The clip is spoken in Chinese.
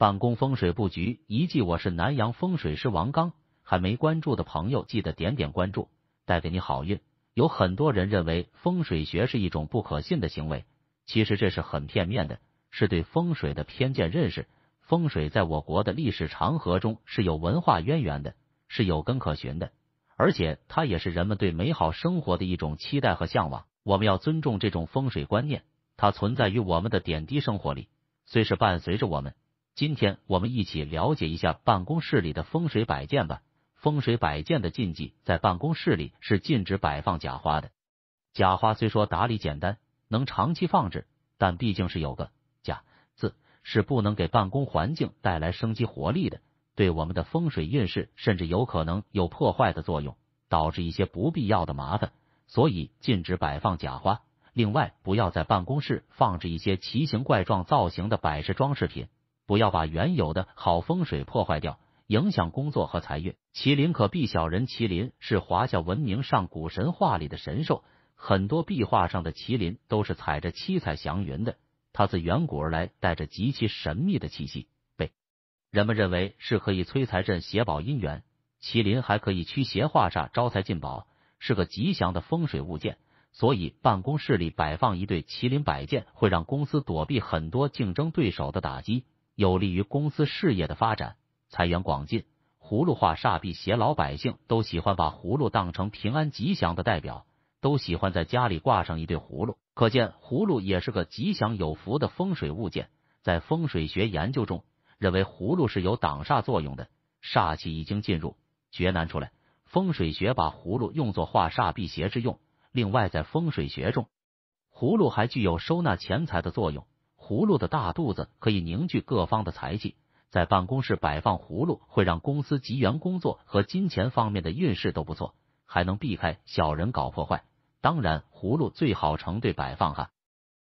办公风水布局一记，我是南阳风水师王刚。还没关注的朋友，记得点点关注，带给你好运。有很多人认为风水学是一种不可信的行为，其实这是很片面的，是对风水的偏见认识。风水在我国的历史长河中是有文化渊源的，是有根可循的，而且它也是人们对美好生活的一种期待和向往。我们要尊重这种风水观念，它存在于我们的点滴生活里，虽是伴随着我们。今天我们一起了解一下办公室里的风水摆件吧。风水摆件的禁忌在办公室里是禁止摆放假花的。假花虽说打理简单，能长期放置，但毕竟是有个“假”字，是不能给办公环境带来生机活力的，对我们的风水运势甚至有可能有破坏的作用，导致一些不必要的麻烦。所以禁止摆放假花。另外，不要在办公室放置一些奇形怪状造型的摆设装饰品。不要把原有的好风水破坏掉，影响工作和财运。麒麟可避小人。麒麟是华夏文明上古神话里的神兽，很多壁画上的麒麟都是踩着七彩祥云的。它自远古而来，带着极其神秘的气息，被人们认为是可以催财镇邪、保姻缘。麒麟还可以驱邪化煞、招财进宝，是个吉祥的风水物件。所以，办公室里摆放一对麒麟摆件，会让公司躲避很多竞争对手的打击。有利于公司事业的发展，财源广进。葫芦画煞辟邪，老百姓都喜欢把葫芦当成平安吉祥的代表，都喜欢在家里挂上一对葫芦。可见，葫芦也是个吉祥有福的风水物件。在风水学研究中，认为葫芦是有挡煞作用的，煞气已经进入，绝难出来。风水学把葫芦用作化煞辟邪之用。另外，在风水学中，葫芦还具有收纳钱财的作用。葫芦的大肚子可以凝聚各方的财气，在办公室摆放葫芦会让公司及员工作和金钱方面的运势都不错，还能避开小人搞破坏。当然，葫芦最好成对摆放哈。